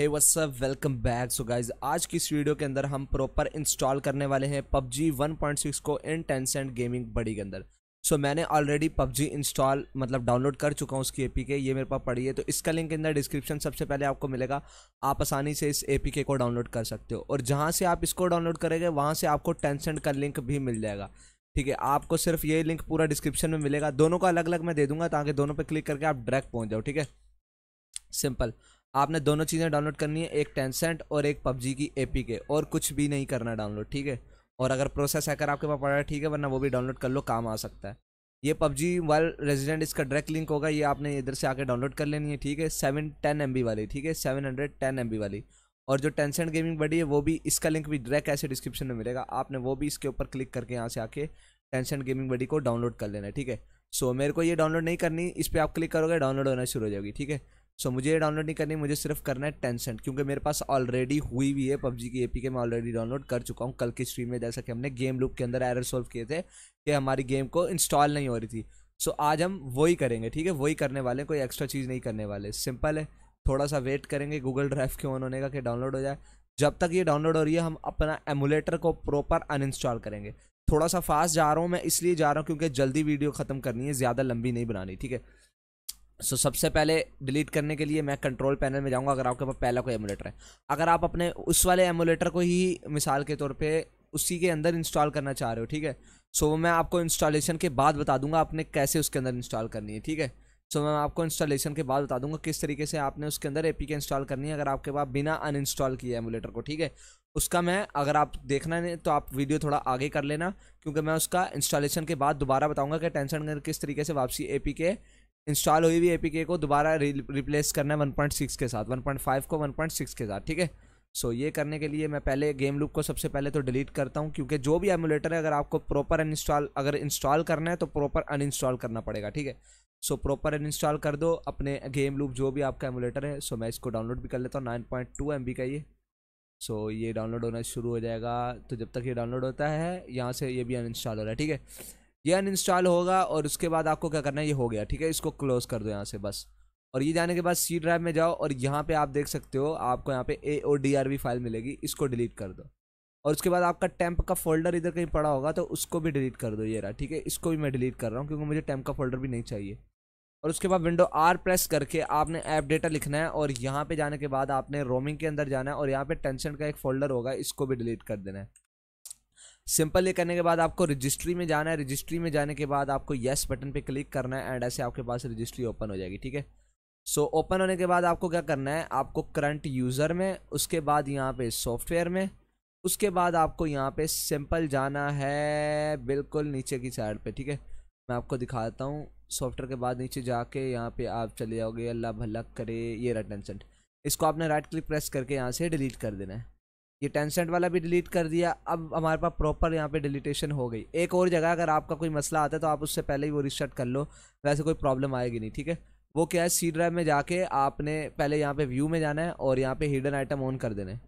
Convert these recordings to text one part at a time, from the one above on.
हे what's up welcome back so guys आज की इस वीडियो के अंदर हम प्रॉपर इंस्टॉल करने वाले हैं पबजी 1.6 को इन टेंसेंट गेमिंग बड़ी के अंदर सो so, मैंने ऑलरेडी पबजी इंस्टॉल मतलब डाउनलोड कर चुका हूँ उसकी ए के ये मेरे पास पड़ी है तो इसका लिंक अंदर डिस्क्रिप्शन सबसे पहले आपको मिलेगा आप आसानी से इस ए को डाउनलोड कर सकते हो और जहाँ से आप इसको डाउनलोड करेंगे वहाँ से आपको टेंसेंट का लिंक भी मिल जाएगा ठीक है आपको सिर्फ ये लिंक पूरा डिस्क्रिप्शन में मिलेगा दोनों का अलग अलग मैं दे दूंगा ताकि दोनों पर क्लिक करके आप डायरेक्ट पहुँच जाओ ठीक है सिंपल आपने दोनों चीज़ें डाउनलोड करनी है एक टेंसेंट और एक पबजी की ए के और कुछ भी नहीं करना डाउनलोड ठीक है और अगर प्रोसेस हैकर आपके पास पड़ा है ठीक है वरना वो भी डाउनलोड कर लो काम आ सकता है ये पबजी वाल रेजिडेंट इसका डायरेक्ट लिंक होगा ये आपने इधर से आके डाउनलोड कर लेनी है ठीक है सेवन टेन एम वाली ठीक है सेवन हंड्रेड टेन एम वाली और जो टेंसेंट गेमिंग बड़ी है वो भी इसका लिंक भी डायरेक्ट ऐसे डिस्क्रिप्शन में मिलेगा आपने वो भी इसके ऊपर क्लिक करके यहाँ से आके टेंसेंट गेमिंग बड़ी को डाउनलोड कर लेना है ठीक है सो मेरे को ये डाउनलोड नहीं करनी इस पर आप क्लिक करोगे डाउनलोड होना शुरू हो जाएगी ठीक है सो मुझे ये डाउनलोड नहीं करनी मुझे सिर्फ करना है टेंसेंट क्योंकि मेरे पास ऑलरेडी हुई भी है पबजी की के मैं ऑलरेडी डाउनलोड कर चुका हूँ कल की स्ट्रीम में जैसा कि हमने गेम लूप के अंदर एरर सॉल्व किए थे कि हमारी गेम को इंस्टॉल नहीं हो रही थी सो आज हम वही करेंगे ठीक है वही करने वाले कोई एक्स्ट्रा चीज़ नहीं करने वाले सिंपल है थोड़ा सा वेट करेंगे गूगल ड्राइव के ऑन होने का कि डाउनलोड हो जाए जब तक ये डाउनलोड हो रही है हम अपना एमुलेटर को प्रॉपर अनइंस्टॉल करेंगे थोड़ा सा फास्ट जा रहा हूँ मैं इसलिए जा रहा हूँ क्योंकि जल्दी वीडियो ख़त्म करनी है ज़्यादा लंबी नहीं बनानी ठीक है सो so, सबसे पहले डिलीट करने के लिए मैं कंट्रोल पैनल में जाऊंगा अगर आपके पास पहला कोई एमुलेटर है अगर आप अपने उस वाले एमुलेटर को ही मिसाल के तौर पे उसी के अंदर इंस्टॉल करना चाह रहे हो ठीक है सो so, मैं आपको इंस्टॉलेशन के बाद बता दूंगा आपने कैसे उसके अंदर इंस्टॉल करनी है ठीक है सो so, मैं आपको इंस्टॉलेशन के बाद बता दूंगा किस तरीके से आपने उसके अंदर ए के इंस्टॉल करनी है अगर आपके पास बिना अनइंस्टॉल किया एमुलेटर को ठीक है उसका मैं अगर आप देखना है तो आप वीडियो थोड़ा आगे कर लेना क्योंकि मैं उसका इंस्टॉलेशन के बाद दोबारा बताऊंगा कि टेंशन किस तरीके से वापसी ए पी के इंस्टॉल हुई हुई ए को दोबारा रिप्लेस करना है 1.6 के साथ 1.5 को 1.6 के साथ ठीक है सो ये करने के लिए मैं पहले गेम लूप को सबसे पहले तो डिलीट करता हूँ क्योंकि जो भी एमुलेटर है अगर आपको प्रॉपर अनइंस्टॉल अगर इंस्टॉल करना है तो प्रॉपर अनइंस्टॉल करना पड़ेगा ठीक है सो प्रॉपर अनइंस्टॉल कर दो अपने गेम लूप जो भी आपका एमुलेटर है सो मैं इसको डाउनलोड भी कर लेता हूँ nine point two M B का ये सो so, ये डाउनलोड होना शुरू हो जाएगा तो जब तक ये डाउनलोड होता है यहाँ से ये भी अनइंस्टॉल हो रहा है ठीक है ये अनइंस्टॉल होगा और उसके बाद आपको क्या करना है ये हो गया ठीक है इसको क्लोज कर दो यहाँ से बस और ये जाने के बाद सी ड्राइव में जाओ और यहाँ पे आप देख सकते हो आपको यहाँ पे A O D R V file मिलेगी इसको डिलीट कर दो और उसके बाद आपका टेम्प का फोल्डर इधर कहीं पड़ा होगा तो उसको भी डिलीट कर दो ये रहा ठीक है इसको भी मैं डिलीट कर रहा हूँ क्योंकि मुझे टेम्प का फोल्डर भी नहीं चाहिए और उसके बाद विंडो आर प्रेस करके आपने ऐप डेटा लिखना है और यहाँ पे जाने के बाद आपने रोमिंग के अंदर जाना है और यहाँ पे टेंशन का एक फोल्डर होगा इसको भी डिलीट कर देना है सिंपल ये करने के बाद आपको रजिस्ट्री में जाना है रजिस्ट्री में जाने के बाद आपको येस बटन पर क्लिक करना है एंड ऐसे आपके पास रजिस्ट्री ओपन हो जाएगी ठीक है सो so, ओपन होने के बाद आपको क्या करना है आपको करंट यूज़र में उसके बाद यहाँ पे सॉफ्टवेयर में उसके बाद आपको यहाँ पे सिंपल जाना है बिल्कुल नीचे की साइड पे ठीक है मैं आपको दिखाता हूँ सॉफ्टवेयर के बाद नीचे जाके यहाँ पे आप चले जाओगे अल्लाह भला करे ये रटन सेंट इसको आपने राइट क्लिक प्रेस करके यहाँ से डिलीट कर देना है ये टेंसेंट वाला भी डिलीट कर दिया अब हमारे पास प्रॉपर यहाँ पे डिलीटेशन हो गई एक और जगह अगर आपका कोई मसला आता है तो आप उससे पहले ही वो रिस्टार्ट कर लो वैसे कोई प्रॉब्लम आएगी नहीं ठीक है वो क्या है सी ड्राइव में जाके आपने पहले यहाँ पे व्यू में जाना है और यहाँ पे हिडन आइटम ऑन कर देना है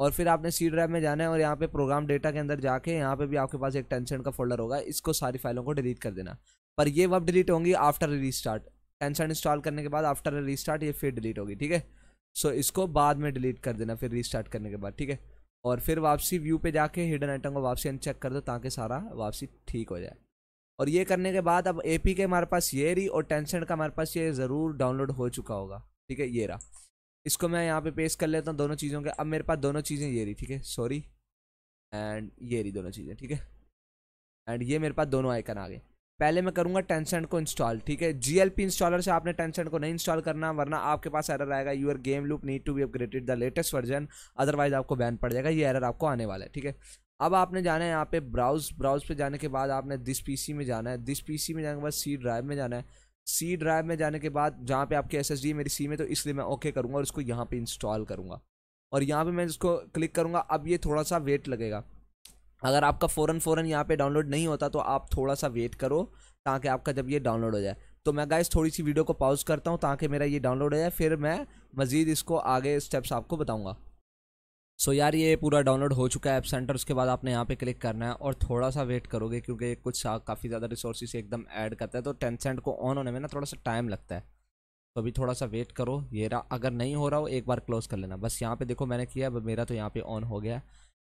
और फिर आपने सी ड्राइव में जाना है और यहाँ पर प्रोग्राम डेटा के अंदर जाके यहाँ पर भी आपके पास एक टेंसेंट का फोल्डर होगा इसको सारी फाइलों को डिलीट कर देना पर ये वब डिलीट होंगी आफ्टर रीस्टार्ट टेंसेंट इंस्टॉल करने के बाद आफ्टर रिस्टार्ट ये फिर डिलीट होगी ठीक है सो इसको बाद में डिलीट कर देना फिर रीस्टार्ट करने के बाद ठीक है और फिर वापसी व्यू पे जाके हिडन आइटम को वापसी अनचेक कर दो ताकि सारा वापसी ठीक हो जाए और ये करने के बाद अब ए के हमारे पास ये रही और टेंसेंट का हमारे पास ये ज़रूर डाउनलोड हो चुका होगा ठीक है ये रहा इसको मैं यहाँ पे पेस्ट कर लेता हूँ दोनों चीज़ों के अब मेरे पास दोनों चीज़ें ये रही ठीक है सॉरी एंड ये रही दोनों चीज़ें ठीक है एंड ये मेरे पास दोनों आइकन आ गए पहले मैं करूँगा टेंसेंट को इंस्टॉल ठीक है जीएलपी इंस्टॉलर से आपने टेंसेंट को नहीं इंस्टॉल करना वरना आपके पास एरर आएगा your game loop need to be upgraded the latest version otherwise आपको बैन पड़ जाएगा ये एरर आपको आने वाला है ठीक है अब आपने जाना है यहाँ पे ब्राउज ब्राउज पे जाने के बाद आपने दिस पी में जाना है दिस पी में जाने के बाद सी ड्राइव में जाना है सी ड्राइव में जाने के बाद जहाँ पे आपकी एस एस डी मेरी सी में तो इसलिए मैं ओके करूँगा और इसको यहाँ पे इंस्टॉल करूँगा और यहाँ पर मैं इसको क्लिक करूँगा अब ये थोड़ा सा वेट लगेगा अगर आपका फ़ौरन फ़ौरन यहाँ पे डाउनलोड नहीं होता तो आप थोड़ा सा वेट करो ताकि आपका जब ये डाउनलोड हो जाए तो मैं गाइस थोड़ी सी वीडियो को पॉज करता हूँ ताकि मेरा ये डाउनलोड हो जाए फिर मैं मज़ीद इसको आगे स्टेप्स आपको बताऊँगा सो so, यार ये पूरा डाउनलोड हो चुका है ऐप सेंटर उसके बाद आपने यहाँ पे क्लिक करना है और थोड़ा सा वेट करोगे क्योंकि कुछ काफ़ी ज़्यादा रिसोर्सेज एकदम ऐड करता है तो टेन सेंट को ऑन होने में ना थोड़ा सा टाइम लगता है तो अभी थोड़ा सा वेट करो ये रहा अगर नहीं हो रहा हो एक बार क्लोज़ कर लेना बस यहाँ पे देखो मैंने किया मेरा तो यहाँ पे ऑन हो गया है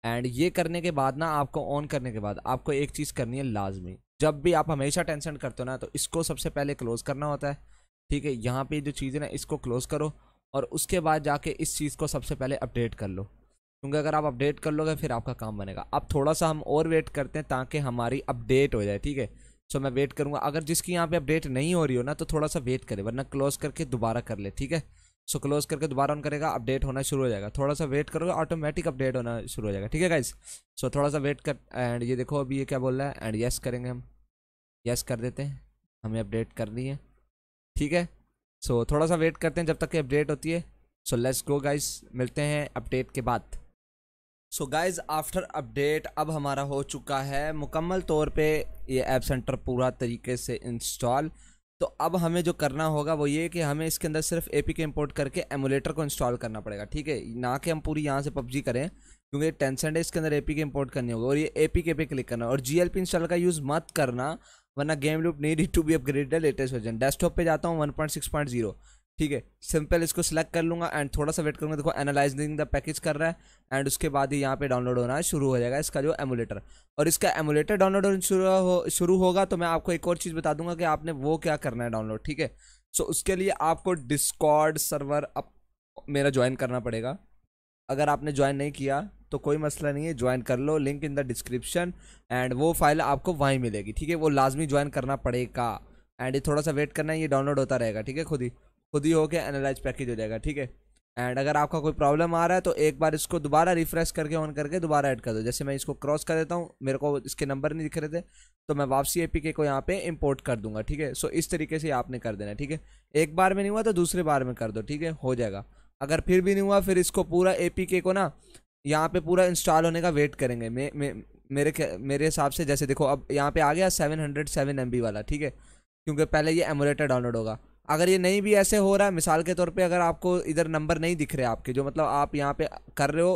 एंड ये करने के बाद ना आपको ऑन करने के बाद आपको एक चीज़ करनी है लाजमी जब भी आप हमेशा टेंशन करते हो ना तो इसको सबसे पहले क्लोज़ करना होता है ठीक है यहाँ पे जो चीज़ें ना इसको क्लोज़ करो और उसके बाद जाके इस चीज़ को सबसे पहले अपडेट कर लो क्योंकि अगर आप अपडेट कर लोगे फिर आपका काम बनेगा अब थोड़ा सा हम और वेट करते हैं ताकि हमारी अपडेट हो जाए ठीक है सो मैं वेट करूँगा अगर जिसकी यहाँ पर अपडेट नहीं हो रही हो ना तो थोड़ा सा वेट करें वरना क्लोज़ करके दोबारा कर ले ठीक है सो क्लोज करके दोबारा ऑन करेगा अपडेट होना शुरू हो जाएगा थोड़ा सा वेट करोगे ऑटोमेटिक अपडेट होना शुरू हो जाएगा ठीक है गाइज सो so, थोड़ा सा वेट कर एंड ये देखो अभी ये क्या बोल रहा है एंड येस करेंगे हम येस कर देते हैं हमें अपडेट करनी है ठीक है सो so, थोड़ा सा वेट करते हैं जब तक कि अपडेट होती है सो लेट्स गो गाइज मिलते हैं अपडेट के बाद सो गाइज़ आफ्टर अपडेट अब हमारा हो चुका है मुकम्मल तौर पे ये ऐप सेंटर पूरा तरीके से इंस्टॉल तो अब हमें जो करना होगा वो ये कि हमें इसके अंदर सिर्फ ए के इम्पोर्ट करके एमुलेटर को इंस्टॉल करना पड़ेगा ठीक है ना कि हम पूरी यहाँ से पबजी करें क्योंकि टेंसेंट है इसके अंदर ए के इम्पोर्ट करनी होगी और ये ए के पे क्लिक करना और जी इंस्टॉल का यूज़ मत करना वरना game loop need to be upgraded latest version desktop पे जाता हूँ जीरो ठीक है सिंपल इसको सिलेक्ट कर लूँगा एंड थोड़ा सा वेट करूँगा देखो एनालाइजिंग द पैकेज कर रहा है एंड उसके बाद ही यहाँ पे डाउनलोड होना शुरू हो जाएगा इसका जो एमुलेटर और इसका एमुलेटर डाउनलोड होना शुरू हो शुरू होगा तो मैं आपको एक और चीज़ बता दूंगा कि आपने वो क्या करना है डाउनलोड ठीक है सो उसके लिए आपको डिस्कॉर्ड सर्वर अब मेरा ज्वाइन करना पड़ेगा अगर आपने ज्वाइन नहीं किया तो कोई मसला नहीं है ज्वाइन कर लो link in the description and वो फाइल आपको वहीं मिलेगी ठीक है वो लाजमी ज्वाइन करना पड़ेगा एंड ये थोड़ा सा वेट करना है ये डाउनलोड होता रहेगा ठीक है खुद ही खुद ही होकर एनालाइज पैकेज हो जाएगा ठीक है एंड अगर आपका कोई प्रॉब्लम आ रहा है तो एक बार इसको दोबारा रिफ्रेश करके ऑन करके दोबारा ऐड कर दो जैसे मैं इसको क्रॉस कर देता हूँ मेरे को इसके नंबर नहीं दिख रहे थे तो मैं वापसी ए को यहाँ पे इंपोर्ट कर दूंगा ठीक है सो इस तरीके से आपने कर देना ठीक है एक बार में नहीं हुआ तो दूसरे बार में कर दो ठीक है हो जाएगा अगर फिर भी नहीं हुआ फिर इसको पूरा ए को ना यहाँ पर पूरा इंस्टॉल होने का वेट करेंगे मे, मे, मेरे मेरे हिसाब से जैसे देखो अब यहाँ पर आ गया seven hundred seven M B वाला ठीक है क्योंकि पहले ये एमोलेटर डाउनलोड होगा अगर ये नहीं भी ऐसे हो रहा है मिसाल के तौर पे अगर आपको इधर नंबर नहीं दिख रहे आपके जो मतलब आप यहाँ पे कर रहे हो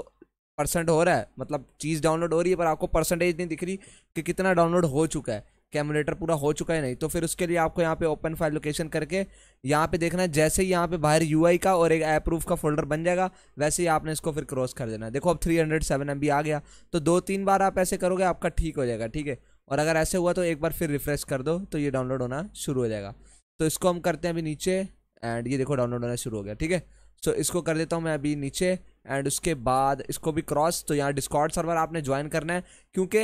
परसेंट हो रहा है मतलब चीज़ डाउनलोड हो रही है पर आपको परसेंटेज नहीं दिख रही कि कितना डाउनलोड हो चुका है कैमुलेटर पूरा हो चुका है नहीं तो फिर उसके लिए आपको यहाँ पे ओपन फाइल लोकेशन करके यहाँ पे देखना है जैसे ही यहाँ पे बाहर यूआई का और एक प्रूफ का फोल्डर बन जाएगा वैसे ही आपने इसको फिर क्रॉस कर देना है देखो अब three hundred seven M B आ गया तो दो तीन बार आप ऐसे करोगे आपका ठीक हो जाएगा ठीक है और अगर ऐसे हुआ तो एक बार फिर रिफ्रेश कर दो तो ये डाउनलोड होना शुरू हो जाएगा तो इसको हम करते हैं अभी नीचे एंड ये देखो डाउनलोड होना शुरू हो गया ठीक है सो so, इसको कर देता हूँ मैं अभी नीचे एंड उसके बाद इसको भी क्रॉस तो यहाँ डिस्कॉर्ड सर्वर आपने ज्वाइन करना है क्योंकि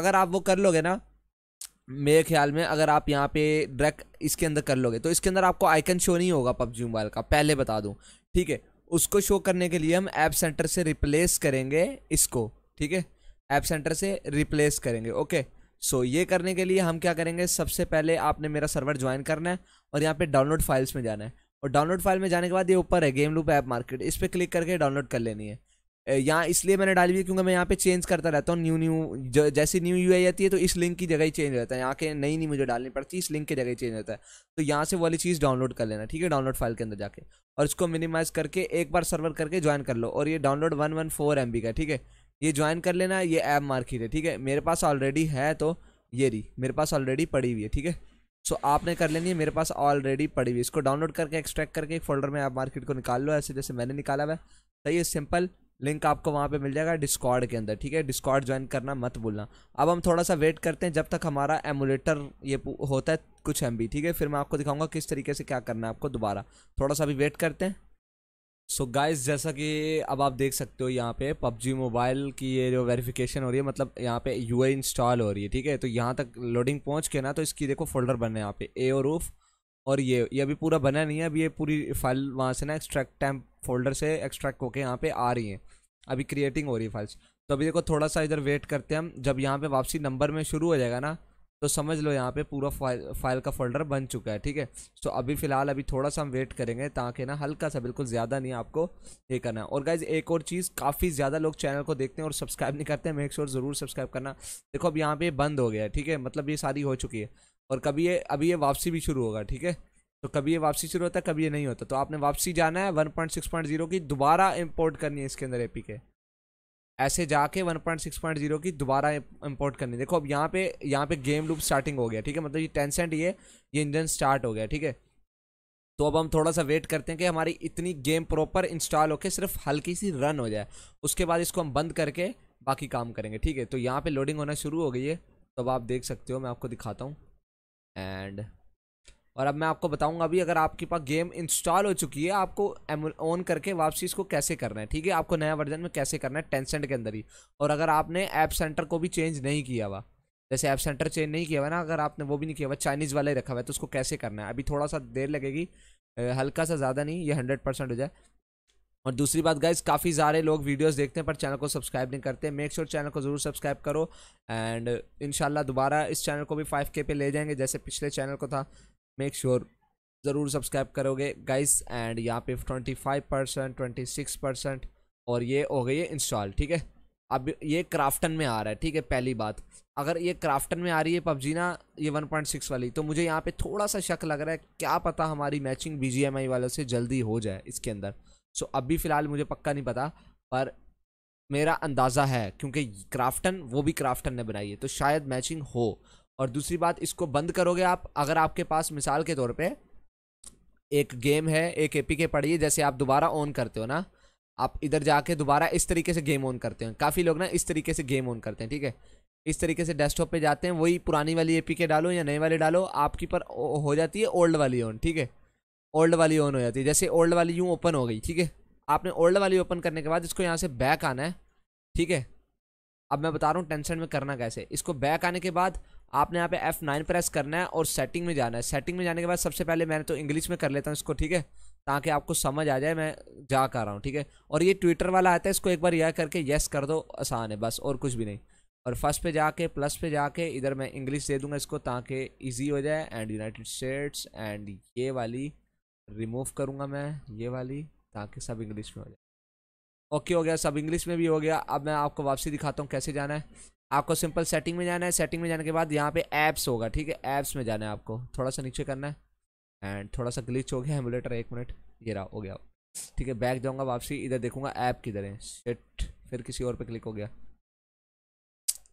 अगर आप वो कर लोगे ना मेरे ख्याल में अगर आप यहाँ पे डायरेक्ट इसके अंदर कर लोगे तो इसके अंदर आपको आइकन शो नहीं होगा पबजी मोबाइल का पहले बता दूँ ठीक है उसको शो करने के लिए हम ऐप सेंटर से रिप्लेस करेंगे इसको ठीक है ऐप सेंटर से रिप्लेस करेंगे ओके सो so, ये करने के लिए हम क्या करेंगे सबसे पहले आपने मेरा सर्वर ज्वाइन करना है और यहाँ पे डाउनलोड फाइल्स में जाना है और डाउनलोड फाइल में जाने के बाद ये ऊपर है गेम लूप ऐप मार्केट इस पर क्लिक करके डाउनलोड कर लेनी है यहाँ इसलिए मैंने डाली हुई क्योंकि मैं यहाँ पे चेंज करता रहता हूँ न्यू न्यू जैसी न्यू यू आई आती है तो इस लिंक की जगह ही चेंज रहता है यहाँ के नई नहीं मुझे डालनी पड़ती इस लिंक की जगह ही चेंज रहता है तो यहाँ से वाली चीज़ डाउनलोड कर लेना ठीक है डाउनलोड फाइल के अंदर जाके और इसको मिनिमाइज़ करके एक बार सर्वर करके ज्वाइन कर लो और ये download one one four M B का ठीक है ये ज्वाइन कर लेना ये ऐप मार्किट है ठीक है मेरे पास ऑलरेडी है तो ये रही मेरे पास ऑलरेडी पड़ी हुई है ठीक है सो आपने कर लेनी है मेरे पास ऑलरेडी पड़ी हुई इसको डाउनलोड करके एक्सट्रैक्ट करके एक फोल्डर में ऐप मार्केट को निकाल लो ऐसे जैसे मैंने निकाला हुआ है सही है सिंपल लिंक आपको वहाँ पे मिल जाएगा डिस्कॉर्ड के अंदर ठीक है डिस्कॉर्ड ज्वाइन करना मत भूलना अब हम थोड़ा सा वेट करते हैं जब तक हमारा एमुलेटर ये होता है कुछ एम ठीक है फिर मैं आपको दिखाऊंगा किस तरीके से क्या करना है आपको दोबारा थोड़ा सा अभी वेट करते हैं सो so गाइस जैसा कि अब आप देख सकते हो यहाँ पे पबजी मोबाइल की ये जो वेरिफिकेशन हो रही है मतलब यहाँ पे यू इंस्टॉल हो रही है ठीक है तो यहाँ तक लोडिंग पहुँच के ना तो इसकी देखो फोल्डर बने यहाँ पे ए और रूफ और ये ये अभी पूरा बना नहीं है अभी ये पूरी फाइल वहाँ से ना एक्सट्रैक्ट टैम्प फोल्डर से एक्सट्रैक्ट होके यहाँ पे आ रही है अभी क्रिएटिंग हो रही है फाइल्स तो अभी देखो थोड़ा सा इधर वेट करते हैं हम जब यहाँ पे वापसी नंबर में शुरू हो जाएगा ना तो समझ लो यहाँ पे पूरा फाइल फाइल का फोल्डर बन चुका है ठीक है सो तो अभी फ़िलहाल अभी थोड़ा सा हम वेट करेंगे ताकि ना हल्का सा बिल्कुल ज़्यादा नहीं आपको ये करना है और गाइज एक और चीज़ काफ़ी ज़्यादा लोग चैनल को देखते हैं और सब्सक्राइब नहीं करते हैं मेक श्योर ज़रूर सब्सक्राइब करना देखो अब यहाँ पर बंद हो गया है ठीक है मतलब ये सारी हो चुकी है और कभी ये अभी ये वापसी भी शुरू होगा ठीक है तो कभी ये वापसी शुरू होता है कभी ये नहीं होता तो आपने वापसी जाना है वन की दोबारा इम्पोर्ट करनी है इसके अंदर ए के ऐसे जाके 1.6.0 की दोबारा इंपोर्ट करनी देखो अब यहाँ पे यहाँ पे गेम लूप स्टार्टिंग हो गया ठीक है मतलब ये टेन सेंट ये ये इंजन स्टार्ट हो गया ठीक है तो अब हम थोड़ा सा वेट करते हैं कि हमारी इतनी गेम प्रॉपर इंस्टॉल होकर सिर्फ हल्की सी रन हो जाए उसके बाद इसको हम बंद करके बाकी काम करेंगे ठीक है तो यहाँ पर लोडिंग होना शुरू हो गई है तो अब आप देख सकते हो मैं आपको दिखाता हूँ एंड और अब मैं आपको बताऊंगा अभी अगर आपके पास गेम इंस्टॉल हो चुकी है आपको ऑन करके वापसी इसको कैसे करना है ठीक है आपको नया वर्जन में कैसे करना है टेंसेंट के अंदर ही और अगर आपने ऐप सेंटर को भी चेंज नहीं किया हुआ जैसे ऐप सेंटर चेंज नहीं किया हुआ ना अगर आपने वो भी नहीं किया हुआ चाइनीज़ वाला ही रखा हुआ है तो उसको कैसे करना है अभी थोड़ा सा देर लगेगी हल्का सा ज़्यादा नहीं ये हंड्रेड परसेंट हो जाए और दूसरी बात गाइज काफ़ी सारे लोग वीडियोस देखते हैं पर चैनल को सब्सक्राइब नहीं करते मेक श्योर चैनल को ज़रूर सब्सक्राइब करो एंड इन दोबारा इस चैनल को भी 5k पे ले जाएंगे जैसे पिछले चैनल को था मेक श्योर ज़रूर सब्सक्राइब करोगे गाइस एंड यहाँ पे 25 परसेंट ट्वेंटी परसेंट और ये हो गई है इंस्टॉल ठीक है अब ये क्राफ्टन में आ रहा है ठीक है पहली बात अगर ये क्राफ्टन में आ रही है पबजी ना ये 1.6 वाली तो मुझे यहाँ पे थोड़ा सा शक लग रहा है क्या पता हमारी मैचिंग बी वालों से जल्दी हो जाए इसके अंदर सो अभी फ़िलहाल मुझे पक्का नहीं पता पर मेरा अंदाज़ा है क्योंकि क्राफ्टन वो भी क्राफ्टन ने बनाई है तो शायद मैचिंग हो और दूसरी बात इसको बंद करोगे आप अगर आपके पास मिसाल के तौर पे एक गेम है एक ए पी के पड़ी है जैसे आप दोबारा ऑन करते हो ना आप इधर जाके दोबारा इस तरीके से गेम ऑन करते हैं काफ़ी लोग ना इस तरीके से गेम ऑन करते हैं ठीक है इस तरीके से डेस्कटॉप पे जाते हैं वही पुरानी वाली ए पी के डालो या नए वाली डालो आपकी पर हो जाती है ओल्ड वाली ऑन ठीक है ओल्ड वाली ऑन हो जाती है जैसे ओल्ड वाली यूँ ओपन हो गई ठीक है आपने ओल्ड वाली ओपन करने के बाद इसको यहाँ से बैक आना है ठीक है अब मैं बता रहा हूँ टेंशन में करना कैसे इसको बैक आने के बाद आपने यहाँ पे एफ़ नाइन प्रेस करना है और सेटिंग में जाना है सेटिंग में जाने के बाद सबसे पहले मैंने तो इंग्लिश में कर लेता हूँ इसको ठीक है ताकि आपको समझ आ जाए मैं जा कर रहा हूँ ठीक है और ये ट्विटर वाला आता है इसको एक बार यह करके येस कर दो आसान है बस और कुछ भी नहीं और फर्स्ट पे जाके प्लस पे जाके इधर मैं इंग्लिश दे दूंगा इसको ताकि ईजी हो जाए एंड यूनाइटेड स्टेट्स एंड ये वाली रिमूव करूँगा मैं ये वाली ताकि सब इंग्लिश में हो जाए ओके हो गया सब इंग्लिश में भी हो गया अब मैं आपको वापसी दिखाता हूँ कैसे जाना है आपको सिंपल सेटिंग में जाना है सेटिंग में जाने के बाद यहाँ पे ऐप्स होगा ठीक है ऐप्स में जाना है आपको थोड़ा सा नीचे करना है एंड थोड़ा सा ग्लिच हो गया एमुलेटर एक मिनट ये रहा हो गया ठीक है बैक जाऊँगा वापसी इधर देखूंगा ऐप किधर है सेट फिर किसी और पे क्लिक हो गया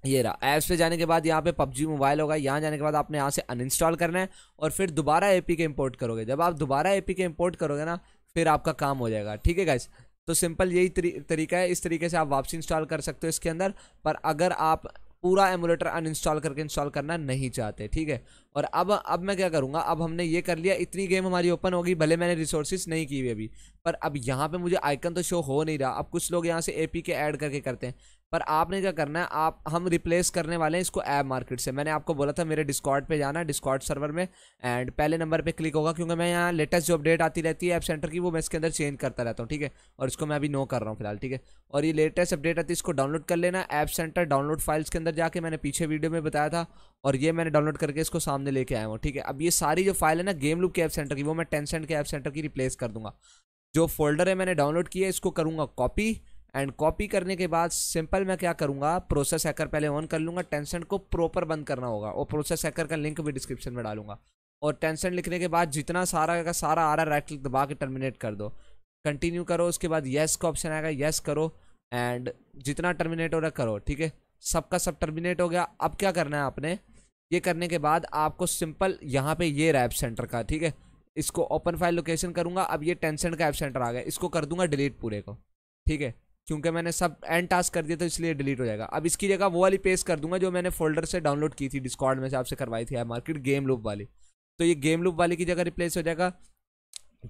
ये रहा ऐप्स पे जाने के बाद यहाँ पे पबजी मोबाइल होगा यहाँ जाने के बाद आपने यहाँ से अनइंस्टॉल करना है और फिर दोबारा ए के इम्पोर्ट करोगे जब आप दोबारा ए के इम्पोर्ट करोगे ना फिर आपका काम हो जाएगा ठीक है गाइस तो सिंपल यही तरीका है इस तरीके से आप वापसी इंस्टॉल कर सकते हो इसके अंदर पर अगर आप पूरा एमुलेटर अनइंस्टॉल करके इंस्टॉल करना नहीं चाहते ठीक है और अब अब मैं क्या करूँगा अब हमने ये कर लिया इतनी गेम हमारी ओपन होगी भले मैंने रिसोर्सेज नहीं की हुई अभी पर अब यहाँ पे मुझे आइकन तो शो हो नहीं रहा अब कुछ लोग यहाँ से एपी के ऐड करके करते हैं पर आपने क्या करना है आप हम रिप्लेस करने वाले हैं इसको ऐप मार्केट से मैंने आपको बोला था मेरे डिस्कॉर्ड पे जाना है डिस्कॉर्ड सर्वर में एंड पहले नंबर पे क्लिक होगा क्योंकि मैं यहाँ लेटेस्ट जो अपडेट आती रहती है ऐप सेंटर की वो मैं इसके अंदर चेंज करता रहता हूँ ठीक है और इसको मैं अभी नो कर रहा हूँ फिलहाल ठीक है और ये लेटेस्ट अपडेट आती है इसको डाउनलोड कर लेना ऐप सेंटर डाउनलोड फाइल्स के अंदर जाके मैंने पीछे वीडियो में बताया था और ये मैंने डाउनलोड करके इसको सामने लेके आया हूँ ठीक है अब ये सारी जो फाइल है ना गेम लुक के ऐप सेंटर की वो मैं टेंसेंट के ऐप सेंटर की रिप्लेस कर दूंगा जो फोल्डर है मैंने डाउनलोड किया इसको करूँगा कॉपी एंड कॉपी करने के बाद सिंपल मैं क्या करूँगा प्रोसेस हैकर पहले ऑन कर लूँगा टेंसेंट को प्रॉपर बंद करना होगा और प्रोसेस हैकर का लिंक भी डिस्क्रिप्शन में डालूंगा और टेंसेंट लिखने के बाद जितना सारा का सारा आ रहा है राइट क्लिक दबा के टर्मिनेट कर दो कंटिन्यू करो उसके बाद येस का ऑप्शन आएगा येस करो एंड जितना टर्मिनेट हो रहा करो ठीक है सबका सब टर्मिनेट हो गया अब क्या करना है आपने ये करने के बाद आपको सिंपल यहाँ पे ये रहा सेंटर का ठीक है इसको ओपन फाइल लोकेशन करूँगा अब ये टेंसेंट का ऐप सेंटर आ गया इसको कर दूंगा डिलीट पूरे को ठीक है क्योंकि मैंने सब एंड टास्क कर दिया तो इसलिए डिलीट हो जाएगा अब इसकी जगह वो वाली पेस्ट कर दूंगा जो मैंने फोल्डर से डाउनलोड की थी डिस्कॉर्ड में से आपसे करवाई थी मार्केट गेम लूप वाली तो ये गेम लूप वाली की जगह रिप्लेस हो जाएगा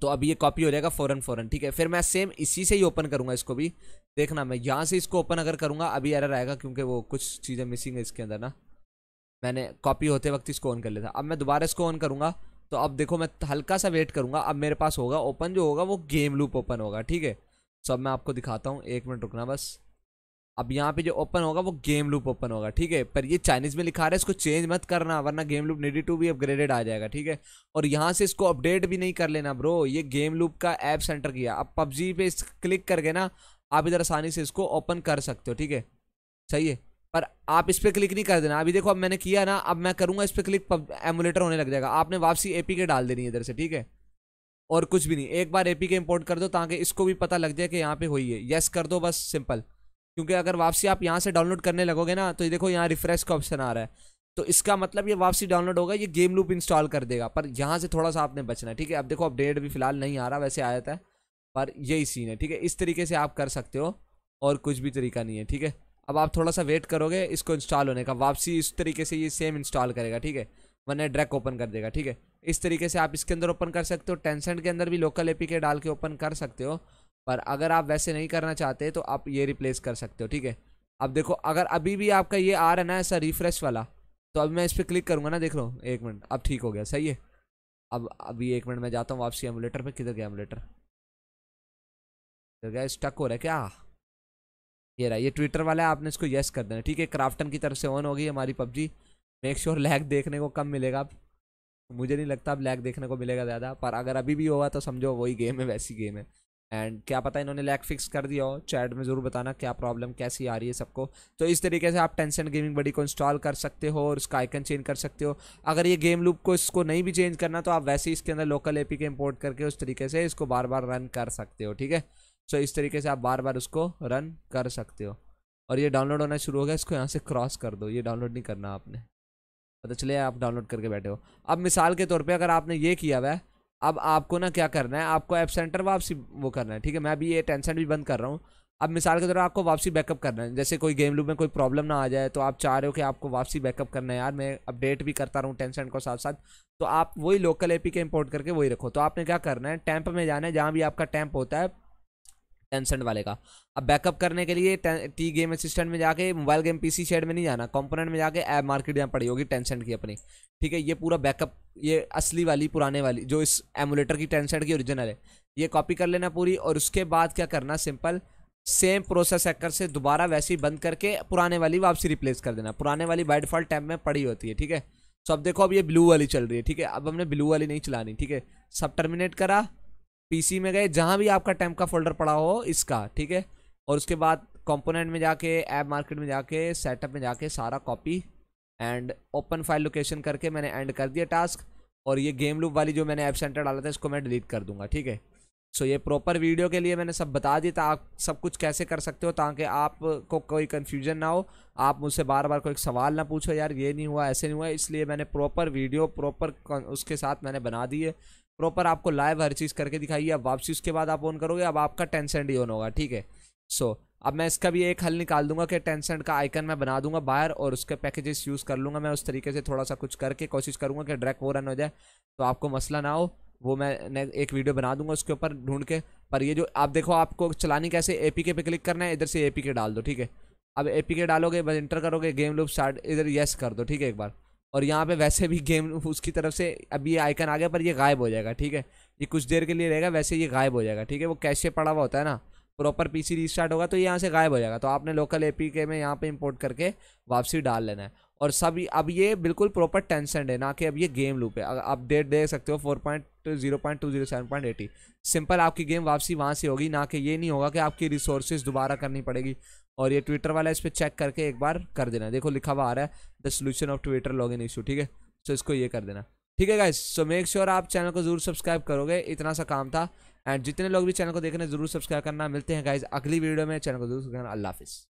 तो अभी ये कॉपी हो जाएगा फ़ौरन फ़ौरन ठीक है फिर मैं सेम इसी से ही ओपन करूँगा इसको भी देखना मैं यहाँ से इसको ओपन अगर करूँगा अभी एरर आएगा क्योंकि वो कुछ चीज़ें मिसिंग है इसके अंदर ना मैंने कॉपी होते वक्त इसको ऑन कर लिया था अब मैं दोबारा इसको ऑन करूँगा तो अब देखो मैं हल्का सा वेट करूँगा अब मेरे पास होगा ओपन जो होगा वो गेम लूप ओपन होगा ठीक है सो अब मैं आपको दिखाता हूँ एक मिनट रुकना बस अब यहाँ पे जो ओपन होगा वो गेम लूप ओपन होगा ठीक है पर ये चाइनीज़ में लिखा रहा है इसको चेंज मत करना वरना game loop need to be upgraded आ जाएगा ठीक है और यहाँ से इसको अपडेट भी नहीं कर लेना ब्रो ये गेम लूप का ऐप सेंटर किया अब पबजी पे इस क्लिक करके ना आप इधर आसानी से इसको ओपन कर सकते हो ठीक है सही है पर आप इस पर क्लिक नहीं कर देना अभी देखो अब मैंने किया ना अब मैं करूँगा इस पर क्लिक एमुलेटर होने लग जाएगा आपने वापसी ए के डाल देनी है इधर से ठीक है और कुछ भी नहीं एक बार ए के इम्पोर्ट कर दो ताकि इसको भी पता लग जाए कि यहाँ पे हुई है येस कर दो बस सिंपल क्योंकि अगर वापसी आप यहाँ से डाउनलोड करने लगोगे ना तो ये देखो यहाँ रिफ्रेश का ऑप्शन आ रहा है तो इसका मतलब ये वापसी डाउनलोड होगा ये गेम लूप इंस्टॉल कर देगा पर यहाँ से थोड़ा सा आपने बचना है ठीक है अब देखो अपडेट भी फिलहाल नहीं आ रहा वैसे आया था पर यही सीन है ठीक है इस तरीके से आप कर सकते हो और कुछ भी तरीका नहीं है ठीक है अब आप थोड़ा सा वेट करोगे इसको इंस्टॉल होने का वापसी इस तरीके से ये सेम इंस्टॉल करेगा ठीक है वरना ड्रैक ओपन कर देगा ठीक है इस तरीके से आप इसके अंदर ओपन कर सकते हो टेंसेंट के अंदर भी लोकल एपीके डाल के ओपन कर सकते हो पर अगर आप वैसे नहीं करना चाहते तो आप ये रिप्लेस कर सकते हो ठीक है अब देखो अगर अभी भी आपका ये आ रहा है ना ऐसा रिफ्रेश वाला तो अब मैं इस पर क्लिक करूँगा ना देख लो एक मिनट अब ठीक हो गया सही है अब अभी एक मिनट मैं जाता हूँ वापसी एमुलेटर पर किधर गया एमुलेटर किधर गया स्टक हो रहा है क्या ये रहा ये ट्विटर वाला है आपने इसको यस कर देना ठीक है क्राफ्टन की तरफ से ऑन होगी हमारी पबजी मेक श्योर लैग देखने को कम मिलेगा अब मुझे नहीं लगता ब्लैक देखने को मिलेगा ज़्यादा पर अगर अभी भी होगा तो समझो वही गेम है वैसी गेम है एंड क्या पता इन्होंने लैग फिक्स कर दिया हो चैट में ज़रूर बताना क्या प्रॉब्लम कैसी आ रही है सबको तो इस तरीके से आप टेंशन गेमिंग बडी को इंस्टॉल कर सकते हो और उसका आइकन चेंज कर सकते हो अगर ये गेम लूप को इसको नहीं भी चेंज करना तो आप वैसे ही इसके अंदर लोकल पी के इम्पोर्ट करके उस तरीके से इसको बार बार रन कर सकते हो ठीक है सो इस तरीके से आप बार बार उसको रन कर सकते हो और ये डाउनलोड होना शुरू हो गया इसको यहाँ से क्रॉस कर दो ये डाउनलोड नहीं करना आपने पता चले आप डाउनलोड करके बैठे हो अब मिसाल के तौर पर अगर आपने ये किया हुआ है अब आपको ना क्या करना है आपको ऐप सेंटर वापसी वो करना है ठीक है मैं अभी ये टेंशन भी बंद कर रहा हूँ अब मिसाल के तौर पर आपको वापसी बैकअप करना है जैसे कोई गेम लूप में कोई प्रॉब्लम ना आ जाए तो आप चाह रहे हो कि आपको वापसी बैकअप करना है यार मैं अपडेट भी करता रहूँ टेंशन को साथ साथ तो आप वही लोकल पी के इम्पोर्ट करके वही रखो तो आपने क्या करना है टैंप में जाना है जहाँ भी आपका टैंप होता है टेंसेंट वाले का अब बैकअप करने के लिए टी गेम असिस्टेंट में जाके मोबाइल गेम पीसी शेड में नहीं जाना कंपोनेंट में जाके ऐप मार्केट जहाँ पड़ी होगी टेंसेंट की अपनी ठीक है ये पूरा बैकअप ये असली वाली पुराने वाली जो इस एमुलेटर की टेंसेंट की ओरिजिनल है ये कॉपी कर लेना पूरी और उसके बाद क्या करना सिंपल सेम प्रोसेस हैकर से दोबारा वैसे ही बंद करके पुराने वाली वापसी रिप्लेस कर देना पुराने वाली बाई डिफॉल्ट टैब में पड़ी होती है ठीक है सो तो अब देखो अब ये ब्लू वाली चल रही है ठीक है अब हमने ब्लू वाली नहीं चलानी ठीक है सब टर्मिनेट करा पीसी में गए जहाँ भी आपका टेम्प का फोल्डर पड़ा हो इसका ठीक है और उसके बाद कंपोनेंट में जाके ऐप मार्केट में जाके सेटअप में जाके सारा copy and open file location करके मैंने एंड कर दिया टास्क और ये गेम लूप वाली जो मैंने ऐप सेंटर डाला था इसको मैं डिलीट कर दूंगा ठीक है सो ये प्रॉपर वीडियो के लिए मैंने सब बता दिया था तो आप सब कुछ कैसे कर सकते हो ताकि आपको कोई कन्फ्यूजन ना हो आप मुझसे बार बार कोई सवाल ना पूछो यार ये नहीं हुआ ऐसे नहीं हुआ इसलिए मैंने प्रॉपर वीडियो प्रॉपर उसके साथ मैंने बना दी है प्रॉपर आपको लाइव हर चीज़ करके दिखाई है अब वापसी उसके बाद आप ऑन करोगे अब आपका टेन सेंट ही ऑन होगा ठीक है सो अब मैं इसका भी एक हल निकाल दूंगा कि टेन सेंट का आइकन मैं बना दूंगा बाहर और उसके पैकेजेस यूज़ कर लूँगा मैं उस तरीके से थोड़ा सा कुछ करके कोशिश करूँगा कि ड्रैक वो रन हो जाए तो आपको मसला ना हो वो मैं एक वीडियो बना दूंगा उसके ऊपर ढूंढ के पर ये जो आप देखो आपको चलानी कैसे ए पी के पे क्लिक करना है इधर से ए पी के डाल दो ठीक है अब ए पी के डालोगे बस इंटर करोगे गेम लूप स्टार्ट इधर येस कर दो ठीक है एक बार और यहाँ पे वैसे भी गेम उसकी तरफ से अब ये आइकन आ गया पर ये गायब हो जाएगा ठीक है ये कुछ देर के लिए रहेगा वैसे ये गायब हो जाएगा ठीक है वो कैसे पड़ा हुआ होता है ना प्रॉपर पीसी रीस्टार्ट होगा तो ये यहाँ से गायब हो जाएगा तो आपने लोकल एपीके में यहाँ पे इंपोर्ट करके वापसी डाल लेना है और सब अब ये बिल्कुल प्रॉपर टेंसेंट है ना कि अब ये गेम लूप है आप डेट देख सकते हो four point zero point two zero seven point eighty simple आपकी गेम वापसी वहाँ से होगी ना कि ये नहीं होगा कि आपकी रिसोर्सेज दोबारा करनी पड़ेगी और ये ट्विटर वाला इस पर चेक करके एक बार कर देना देखो लिखा हुआ आ रहा है the solution of Twitter log in issue ठीक है सो इसको ये कर देना ठीक है गाइज सो मेक श्योर आप चैनल को जरूर सब्सक्राइब करोगे इतना सा काम था एंड जितने लोग भी चैनल को देख रहे हैं जरूर सब्सक्राइब करना मिलते हैं गाइज अगली वीडियो में चैनल को जरूर करना अल्लाह हाफिज़